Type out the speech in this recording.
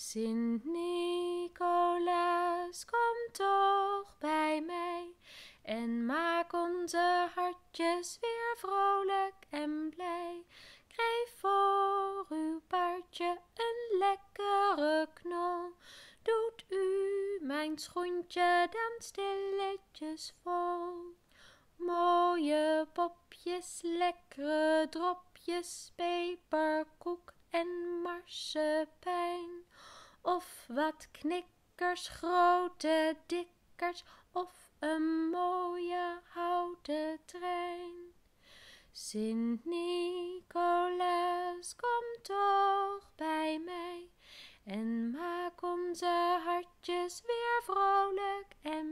Sint Nicolaas, kom toch bij mij en maak onze hartjes weer vrolijk en blij. Geef voor uw paardje een lekkere knol. Doet u mijn schoentje dan stilletjes vol. Mooie popjes, lekkere dropjes, peperkoek en marsepein wat knikkers, grote dikkers of een mooie houten trein. Sint Nicolaas, kom toch bij mij en maak onze hartjes weer vrolijk en